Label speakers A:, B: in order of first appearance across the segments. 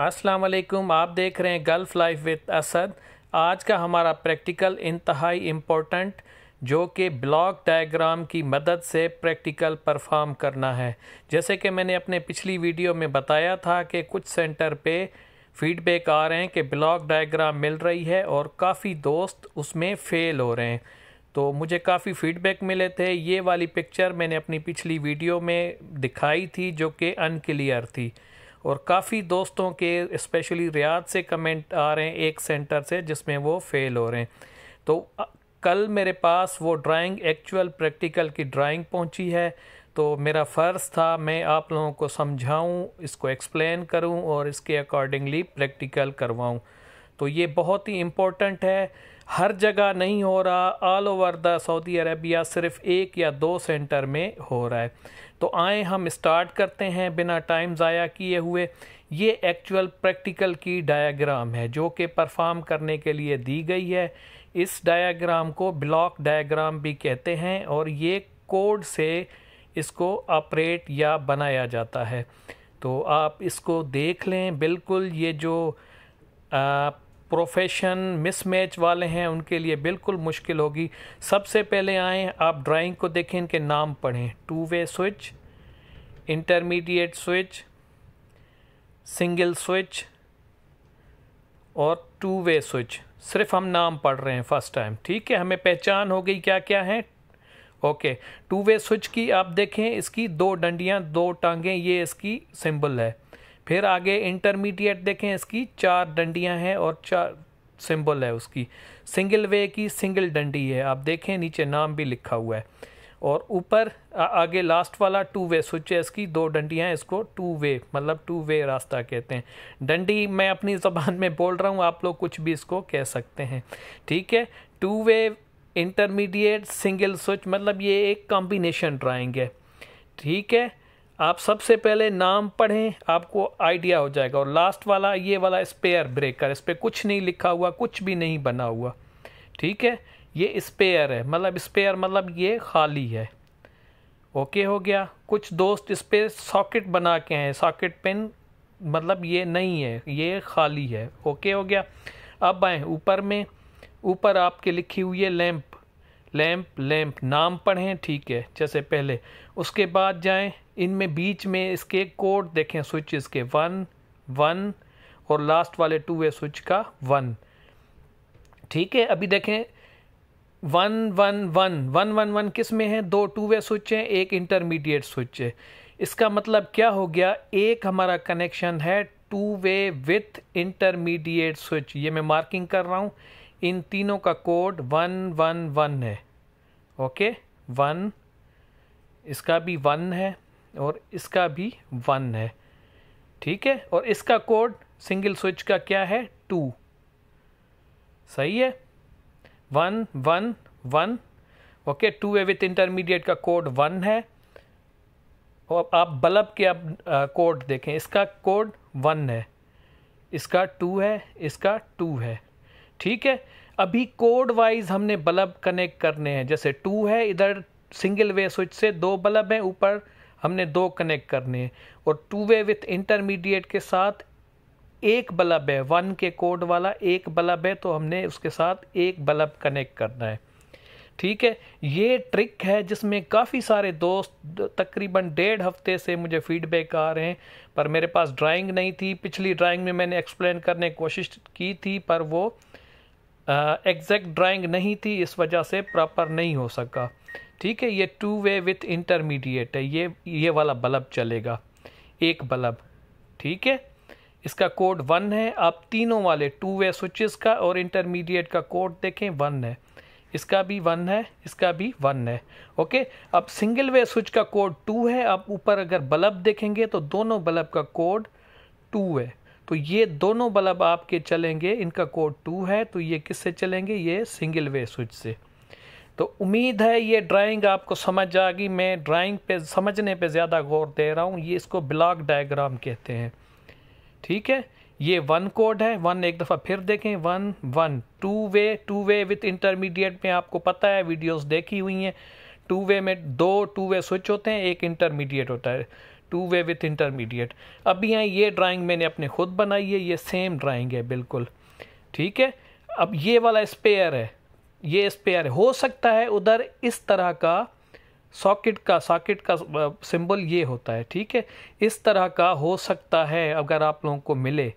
A: असलम आप देख रहे हैं गल्फ़ लाइफ विद असद आज का हमारा प्रैक्टिकल इंतहाई इम्पोर्टेंट जो कि ब्लॉक डायग्राम की मदद से प्रैक्टिकल परफॉर्म करना है जैसे कि मैंने अपने पिछली वीडियो में बताया था कि कुछ सेंटर पे फीडबैक आ रहे हैं कि ब्लॉक डायग्राम मिल रही है और काफ़ी दोस्त उसमें फ़ेल हो रहे हैं तो मुझे काफ़ी फीडबैक मिले थे ये वाली पिक्चर मैंने अपनी पिछली वीडियो में दिखाई थी जो कि अनक्लियर थी और काफ़ी दोस्तों के स्पेशली रियाद से कमेंट आ रहे हैं एक सेंटर से जिसमें वो फेल हो रहे हैं तो कल मेरे पास वो ड्राइंग एक्चुअल प्रैक्टिकल की ड्राइंग पहुंची है तो मेरा फ़र्ज़ था मैं आप लोगों को समझाऊं इसको एक्सप्लेन करूं और इसके अकॉर्डिंगली प्रैक्टिकल करवाऊं तो ये बहुत ही इम्पोर्टेंट है हर जगह नहीं हो रहा all over the Saudi Arabia सिर्फ एक या दो सेंटर में हो रहा है तो आए हम स्टार्ट करते हैं बिना टाइम ज़ाया किए हुए ये एक्चुअल प्रैक्टिकल की डायग्राम है जो कि परफॉर्म करने के लिए दी गई है इस डायग्राम को ब्लॉक डायग्राम भी कहते हैं और ये कोड से इसको ऑपरेट या बनाया जाता है तो आप इसको देख लें बिल्कुल ये जो प्रोफेशन मिसमैच वाले हैं उनके लिए बिल्कुल मुश्किल होगी सबसे पहले आएँ आप ड्राइंग को देखें इनके नाम पढ़ें two way switch intermediate switch single switch और टू वे स्विच सिर्फ हम नाम पढ़ रहे हैं फर्स्ट टाइम ठीक है हमें पहचान हो गई क्या क्या है ओके टू वे स्विच की आप देखें इसकी दो डंडियाँ दो टांगें ये इसकी सिंबल है फिर आगे इंटरमीडिएट देखें इसकी चार डंडियां हैं और चार सिंबल है उसकी सिंगल वे की सिंगल डंडी है आप देखें नीचे नाम भी लिखा हुआ है और ऊपर आगे लास्ट वाला टू वे स्विच है इसकी दो डंडियाँ हैं इसको टू वे मतलब टू वे रास्ता कहते हैं डंडी मैं अपनी ज़बान में बोल रहा हूँ आप लोग कुछ भी इसको कह सकते हैं ठीक है two way intermediate single switch मतलब ये एक कॉम्बिनेशन ड्राइंग है ठीक है आप सबसे पहले नाम पढ़ें आपको आइडिया हो जाएगा और लास्ट वाला ये वाला स्पेयर ब्रेकर इस पर कुछ नहीं लिखा हुआ कुछ भी नहीं बना हुआ ठीक है ये स्पेयर है मतलब स्पेयर मतलब ये खाली है ओके हो गया कुछ दोस्त इस पर सॉकेट बना के हैं सॉकेट पेन मतलब ये नहीं है ये खाली है ओके हो गया अब आए ऊपर में ऊपर आपके लिखी हुई है लैम्प लैंप लैंप नाम पढ़ें ठीक है जैसे पहले उसके बाद जाएं इनमें बीच में इसके कोड देखें स्विचेस के वन वन और लास्ट वाले टू वे स्विच का वन ठीक है अभी देखें one one one one one one किस में है दो टू वे स्विच हैं एक इंटरमीडिएट स्विच है इसका मतलब क्या हो गया एक हमारा कनेक्शन है two way with intermediate switch ये मैं मार्किंग कर रहा हूँ इन तीनों का कोड वन वन वन है ओके वन इसका भी वन है और इसका भी वन है ठीक है और इसका कोड सिंगल स्विच का क्या है टू सही है one one one okay two है विथ इंटरमीडिएट का कोड वन है और आप बल्ब के अब कोड देखें इसका कोड वन है इसका टू है इसका टू है ठीक है अभी कोड वाइज हमने बल्ब कनेक्ट करने हैं जैसे टू है इधर सिंगल वे स्विच से दो बल्ब हैं ऊपर हमने दो कनेक्ट करने हैं और टू वे विथ इंटरमीडिएट के साथ एक बल्ब है वन के कोड वाला एक बल्ब है तो हमने उसके साथ एक बल्ब कनेक्ट करना है ठीक है ये ट्रिक है जिसमें काफ़ी सारे दोस्त तकरीबन डेढ़ हफ्ते से मुझे फीडबैक आ रहे हैं पर मेरे पास ड्राइंग नहीं थी पिछली ड्राइंग में मैंने एक्सप्लेन करने की कोशिश की थी पर वो एग्जैक्ट ड्राइंग नहीं थी इस वजह से प्रॉपर नहीं हो सका ठीक है ये टू वे विथ इंटरमीडिएट है ये ये वाला बल्ब चलेगा एक बल्ब ठीक है इसका कोड वन है आप तीनों वाले टू वे स्विचेस का और इंटरमीडिएट का कोड देखें वन है इसका भी वन है इसका भी वन है ओके अब सिंगल वे स्विच का कोड टू है आप ऊपर अगर बल्ब देखेंगे तो दोनों बल्ब का कोड टू है तो ये दोनों बल्ब आपके चलेंगे इनका कोड टू है तो ये किससे चलेंगे ये सिंगल वे स्विच से तो उम्मीद है ये ड्राइंग आपको समझ जाएगी मैं ड्राइंग पे समझने पे ज़्यादा गौर दे रहा हूँ ये इसको ब्लॉक डायग्राम कहते हैं ठीक है ये वन कोड है वन एक दफ़ा फिर देखें one one two way two way with intermediate में आपको पता है वीडियोज़ देखी हुई हैं टू वे में दो टू वे स्विच होते हैं एक इंटरमीडिएट होता है टू वे विथ इंटरमीडिएट अभी यहाँ ये ड्राइंग मैंने अपने खुद बनाई है ये सेम ड्राइंग है बिल्कुल ठीक है अब ये वाला स्पेयर है ये स्पेयर हो सकता है उधर इस तरह का सॉकेट का सॉकेट का सिंबल ये होता है ठीक है इस तरह का हो सकता है अगर आप लोगों को मिले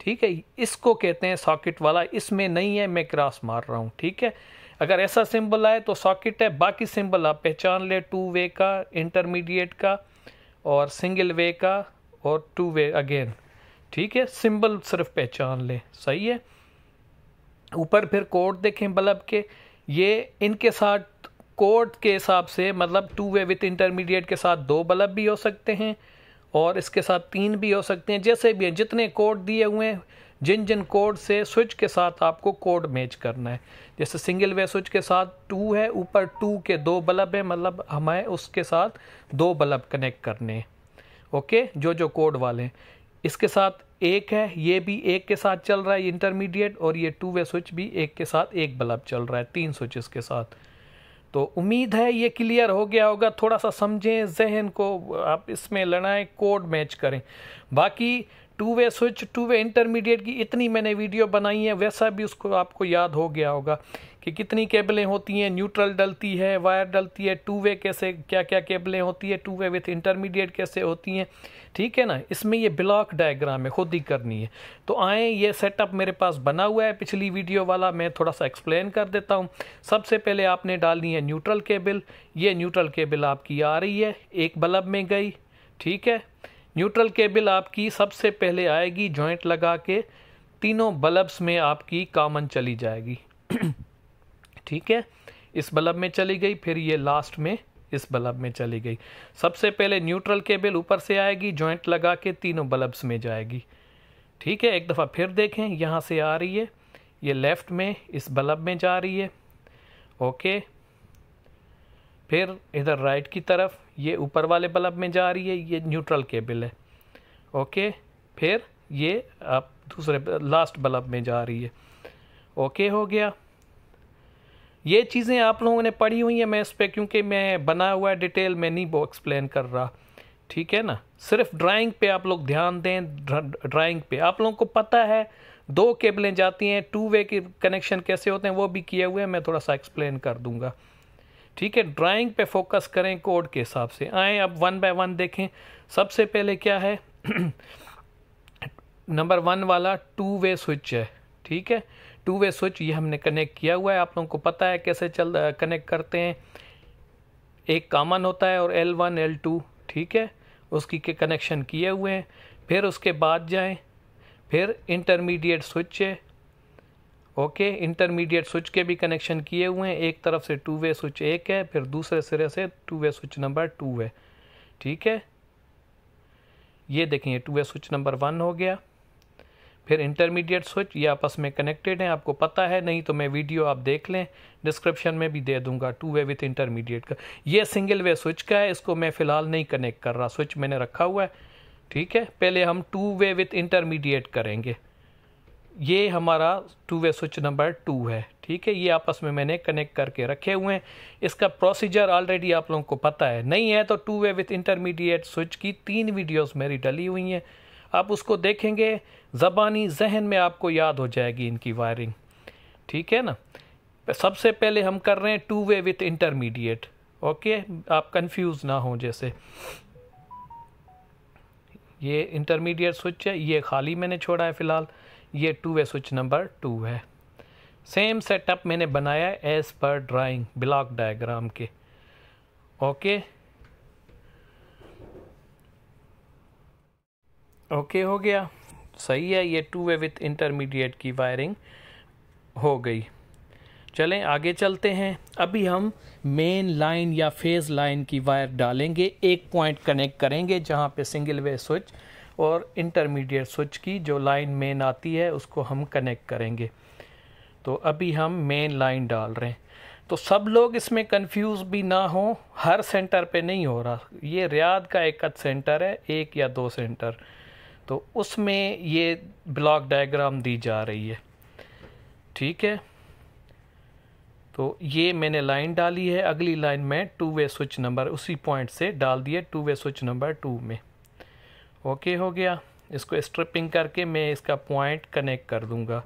A: ठीक है इसको कहते हैं सॉकेट वाला इसमें नहीं है मैं क्रॉस मार रहा हूँ ठीक है अगर ऐसा सिंबल आए तो सॉकेट है बाकी सिंबल आप पहचान ले टू वे का इंटरमीडिएट का और सिंगल वे का और टू वे अगेन ठीक है सिंबल सिर्फ पहचान लें सही है ऊपर फिर कोड देखें बल्ब के ये इनके साथ कोड के हिसाब से मतलब टू वे विथ इंटरमीडिएट के साथ दो बल्ब भी हो सकते हैं और इसके साथ तीन भी हो सकते हैं जैसे भी हैं जितने कोड दिए हुए हैं जिन जिन कोड से स्विच के साथ आपको कोड मैच करना है जैसे सिंगल वे स्विच के साथ टू है ऊपर टू के दो बल्ब हैं मतलब हमें उसके साथ दो बल्ब कनेक्ट करने हैं ओके जो जो कोड वाले हैं इसके साथ एक है ये भी एक के साथ चल रहा है इंटरमीडिएट और ये टू वे स्विच भी एक के साथ एक बल्ब चल रहा है तीन स्विचेस के साथ तो उम्मीद है ये क्लियर हो गया होगा थोड़ा सा समझें जहन को आप इसमें लड़ाएँ कोड मैच करें बाकी two way switch two way intermediate की इतनी मैंने वीडियो बनाई है वैसा भी उसको आपको याद हो गया होगा कि कितनी केबलें होती हैं न्यूट्रल डलती है वायर डलती है टू वे कैसे क्या क्या केबलें होती है टू वे विथ इंटरमीडिएट कैसे होती हैं ठीक है ना इसमें ये ब्लॉक डायग्राम है खुद ही करनी है तो आए ये सेटअप मेरे पास बना हुआ है पिछली वीडियो वाला मैं थोड़ा सा एक्सप्लेन कर देता हूँ सबसे पहले आपने डालनी है न्यूट्रल केबल ये न्यूट्रल केबल आपकी आ रही है एक बल्ब में गई ठीक है न्यूट्रल केबल आपकी सबसे पहले आएगी जॉइंट लगा के तीनों बल्ब्स में आपकी कामन चली जाएगी ठीक है इस बल्ब में चली गई फिर ये लास्ट में इस बल्ब में चली गई सबसे पहले न्यूट्रल केबल ऊपर से आएगी जॉइंट लगा के तीनों बल्ब्स में जाएगी ठीक है एक दफ़ा फिर देखें यहाँ से आ रही है ये लेफ़्ट में इस बल्ब में जा रही है ओके फिर इधर राइट की तरफ ये ऊपर वाले बल्ब में जा रही है ये न्यूट्रल केबल है ओके फिर ये आप दूसरे लास्ट बल्ब में जा रही है ओके हो गया ये चीज़ें आप लोगों ने पढ़ी हुई हैं मैं इस पर क्योंकि मैं बना हुआ है डिटेल में नहीं वो एक्सप्लेन कर रहा ठीक है ना सिर्फ ड्राइंग पे आप लोग ध्यान दें ड्राइंग पे आप लोगों को पता है दो केबलें जाती हैं टू वे के कनेक्शन कैसे होते हैं वो भी किए हुए हैं मैं थोड़ा सा एक्सप्लेन कर दूंगा ठीक है ड्राइंग पे फोकस करें कोड के हिसाब से आए अब वन बाय वन देखें सबसे पहले क्या है नंबर वन वाला टू वे स्विच है ठीक है टू वे स्विच ये हमने कनेक्ट किया हुआ है आप लोगों को पता है कैसे चल कनेक्ट करते हैं एक कामन होता है और एल वन एल टू ठीक है उसकी के कनेक्शन किए हुए हैं फिर उसके बाद जाएं फिर इंटरमीडिएट स्विच है ओके इंटरमीडिएट स्विच के भी कनेक्शन किए हुए हैं एक तरफ से टू वे स्विच एक है फिर दूसरे सिरे से two way switch number two है ठीक है ये देखिए two way switch number one हो गया फिर इंटरमीडिएट स्विच ये आपस में कनेक्टेड हैं आपको पता है नहीं तो मैं वीडियो आप देख लें डिस्क्रिप्शन में भी दे दूंगा टू वे विथ इंटरमीडिएट का ये सिंगल वे स्विच का है इसको मैं फ़िलहाल नहीं कनेक्ट कर रहा स्विच मैंने रखा हुआ है ठीक है पहले हम टू वे विथ इंटरमीडिएट करेंगे ये हमारा two way switch number two है ठीक है ये आपस में मैंने कनेक्ट करके रखे हुए हैं इसका प्रोसीजर ऑलरेडी आप लोगों को पता है नहीं है तो two way with intermediate switch की तीन वीडियोस मेरी डली हुई हैं आप उसको देखेंगे ज़बानी जहन में आपको याद हो जाएगी इनकी वायरिंग ठीक है ना सबसे पहले हम कर रहे हैं two way with intermediate okay आप कन्फ्यूज ना हो जैसे ये इंटरमीडिएट स्विच है ये खाली मैंने छोड़ा है फ़िलहाल ये two way switch number two है सेम सेटअप मैंने बनाया as per drawing block diagram के ओके ओके हो गया सही है ये टू वे विथ इंटरमीडिएट की वायरिंग हो गई चलें आगे चलते हैं अभी हम मेन लाइन या फेज़ लाइन की वायर डालेंगे एक पॉइंट कनेक्ट करेंगे जहां पे सिंगल वे स्विच और इंटरमीडिएट स्विच की जो लाइन मेन आती है उसको हम कनेक्ट करेंगे तो अभी हम मेन लाइन डाल रहे हैं तो सब लोग इसमें कंफ्यूज भी ना हो हर सेंटर पे नहीं हो रहा ये रियाद का एक अध सेंटर है एक या दो सेंटर तो उसमें ये ब्लॉक डायग्राम दी जा रही है ठीक है तो ये मैंने लाइन डाली है अगली लाइन में टू वे स्विच नंबर उसी पॉइंट से डाल दिए two way switch number two में ओके हो गया इसको स्ट्रिपिंग करके मैं इसका पॉइंट कनेक्ट कर दूंगा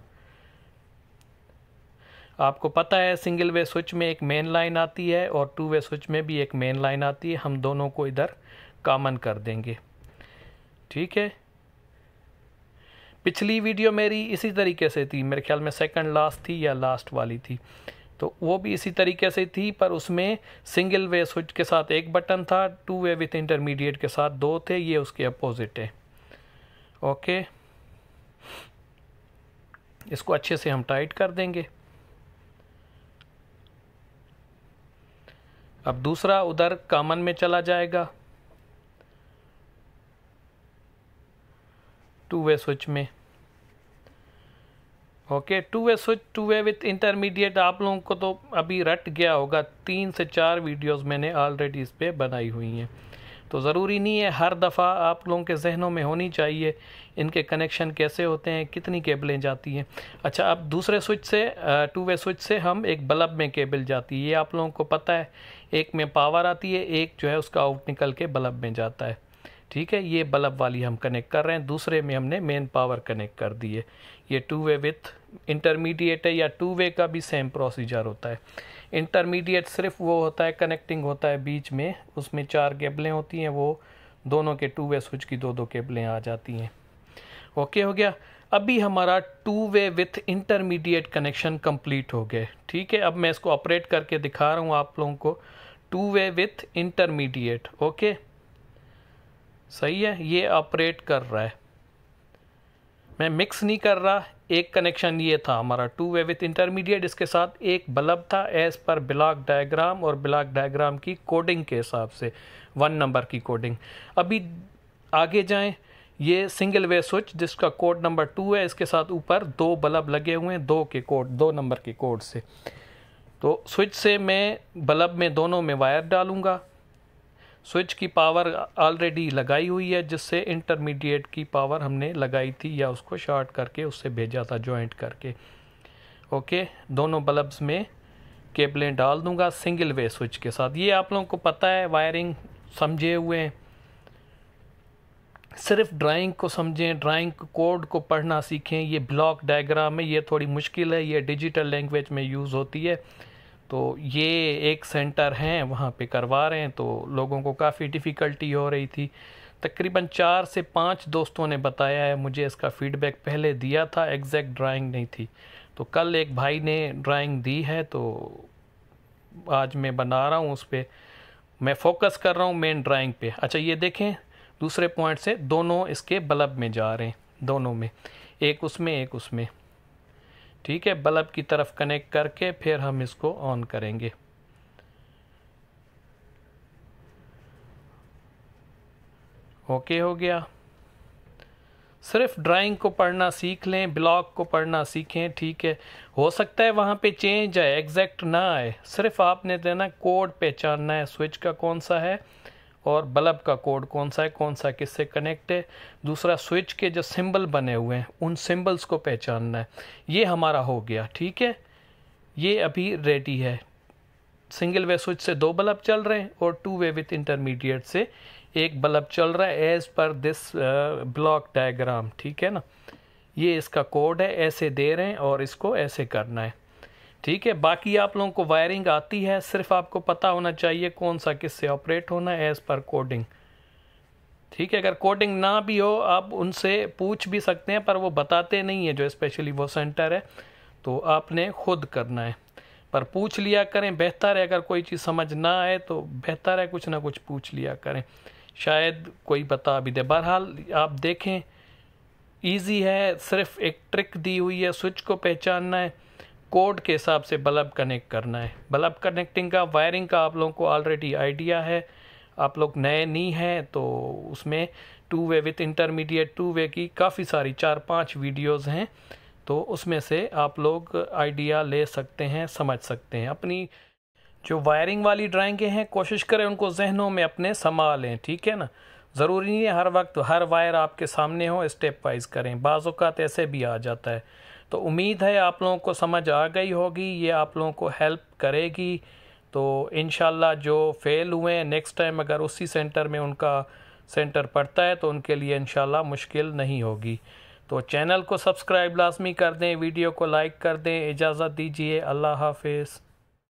A: आपको पता है सिंगल वे स्विच में एक मेन लाइन आती है और टू वे स्विच में भी एक मेन लाइन आती है हम दोनों को इधर कॉमन कर देंगे ठीक है पिछली वीडियो मेरी इसी तरीके से थी मेरे ख्याल में सेकंड लास्ट थी या लास्ट वाली थी तो वो भी इसी तरीके से थी पर उसमें सिंगल वे स्विच के साथ एक बटन था टू वे विथ इंटरमीडिएट के साथ दो थे ये उसके अपोजिट है ओके इसको अच्छे से हम टाइट कर देंगे अब दूसरा उधर कामन में चला जाएगा टू वे स्विच में okay two way switch two way with intermediate आप लोगों को तो अभी रट गया होगा तीन से चार वीडियोस मैंने ऑलरेडी इस पर बनाई हुई हैं तो ज़रूरी नहीं है हर दफ़ा आप लोगों के जहनों में होनी चाहिए इनके कनेक्शन कैसे होते हैं कितनी केबलें जाती हैं अच्छा अब दूसरे स्विच से टू वे स्विच से हम एक बल्ब में केबल जाती है ये आप लोगों को पता है एक में पावर आती है एक जो है उसका आउट निकल के बल्ब में जाता है ठीक है ये बल्ब वाली हम कनेक्ट कर रहे हैं दूसरे में हमने मेन पावर कनेक्ट कर दी है ये टू वे विथ इंटरमीडिएट है या टू वे का भी सेम प्रोसीजर होता है इंटरमीडिएट सिर्फ वो होता है कनेक्टिंग होता है बीच में उसमें चार केबलें होती हैं वो दोनों के टू वे स्विच की दो दो केबलें आ जाती हैं ओके हो गया अभी हमारा two way with intermediate connection complete हो गया ठीक है अब मैं इसको ऑपरेट करके दिखा रहा हूँ आप लोगों को two way with intermediate okay सही है ये ऑपरेट कर रहा है मैं मिक्स नहीं कर रहा एक कनेक्शन ये था हमारा टू वे विथ इंटरमीडिएट इसके साथ एक बल्ब था एज पर ब्लॉक डायग्राम और ब्लॉक डायग्राम की कोडिंग के हिसाब से वन नंबर की कोडिंग अभी आगे जाएं ये सिंगल वे स्विच जिसका कोड नंबर टू है इसके साथ ऊपर दो बल्ब लगे हुए हैं दो के कोड दो नंबर के कोड से तो स्विच से मैं बल्ब में दोनों में वायर डालूंगा स्विच की पावर ऑलरेडी लगाई हुई है जिससे इंटरमीडिएट की पावर हमने लगाई थी या उसको शॉर्ट करके उससे भेजा था जॉइंट करके ओके दोनों बल्ब्स में केबलें डाल दूंगा सिंगल वे स्विच के साथ ये आप लोगों को पता है वायरिंग समझे हुए सिर्फ ड्राइंग को समझें ड्राइंग कोड को पढ़ना सीखें ये ब्लॉक डायग्राम है ये थोड़ी मुश्किल है ये डिजिटल लैंग्वेज में यूज़ होती है तो ये एक सेंटर हैं वहाँ पे करवा रहे हैं तो लोगों को काफ़ी डिफ़िकल्टी हो रही थी तकरीबन चार से पाँच दोस्तों ने बताया है मुझे इसका फीडबैक पहले दिया था एग्जैक्ट ड्राइंग नहीं थी तो कल एक भाई ने ड्राइंग दी है तो आज मैं बना रहा हूँ उस पर मैं फोकस कर रहा हूँ मेन ड्राइंग पे अच्छा ये देखें दूसरे पॉइंट से दोनों इसके बल्ब में जा रहे हैं दोनों में एक उसमें एक उसमें ठीक है बल्ब की तरफ कनेक्ट करके फिर हम इसको ऑन करेंगे ओके हो गया सिर्फ ड्राइंग को पढ़ना सीख लें ब्लॉक को पढ़ना सीखें ठीक है हो सकता है वहाँ पे चेंज आए एग्जैक्ट ना आए सिर्फ आपने देना कोड पहचानना है स्विच का कौन सा है और बल्ब का कोड कौन सा है कौन सा किससे कनेक्ट है दूसरा स्विच के जो सिंबल बने हुए हैं उन सिंबल्स को पहचानना है ये हमारा हो गया ठीक है ये अभी रेडी है सिंगल वे स्विच से दो बल्ब चल रहे हैं और टू वे विथ इंटरमीडिएट से एक बल्ब चल रहा है as per this block diagram ठीक है ना ये इसका कोड है ऐसे दे रहे हैं और इसको ऐसे करना है ठीक है बाकी आप लोगों को वायरिंग आती है सिर्फ आपको पता होना चाहिए कौन सा किससे ऑपरेट होना है एज़ पर कोडिंग ठीक है अगर कोडिंग ना भी हो आप उनसे पूछ भी सकते हैं पर वो बताते नहीं है जो स्पेशली वो सेंटर है तो आपने खुद करना है पर पूछ लिया करें बेहतर है अगर कोई चीज़ समझ ना आए तो बेहतर है कुछ ना कुछ पूछ लिया करें शायद कोई बता भी दे बहरहाल आप देखें ईजी है सिर्फ एक ट्रिक दी हुई है स्विच को पहचानना है कोड के हिसाब से बल्ब कनेक्ट करना है बल्ब कनेक्टिंग का वायरिंग का आप लोगों को ऑलरेडी आइडिया है आप लोग नए नहीं हैं तो उसमें two way with intermediate two way की काफ़ी सारी चार पांच वीडियोस हैं तो उसमें से आप लोग आइडिया ले सकते हैं समझ सकते हैं अपनी जो वायरिंग वाली ड्राइंगें हैं कोशिश करें उनको जहनों में अपने समा लें ठीक है ना ज़रूरी नहीं है हर वक्त हर वायर आपके सामने हो स्टेप वाइज करें बाज़ात ऐसे भी आ जाता है तो उम्मीद है आप लोगों को समझ आ गई होगी ये आप लोगों को हेल्प करेगी तो इन जो फेल हुए हैं नेक्स्ट टाइम अगर उसी सेंटर में उनका सेंटर पड़ता है तो उनके लिए इन मुश्किल नहीं होगी तो चैनल को सब्सक्राइब लाजमी कर दें वीडियो को लाइक कर दें इजाज़त दीजिए अल्लाह हाफिज़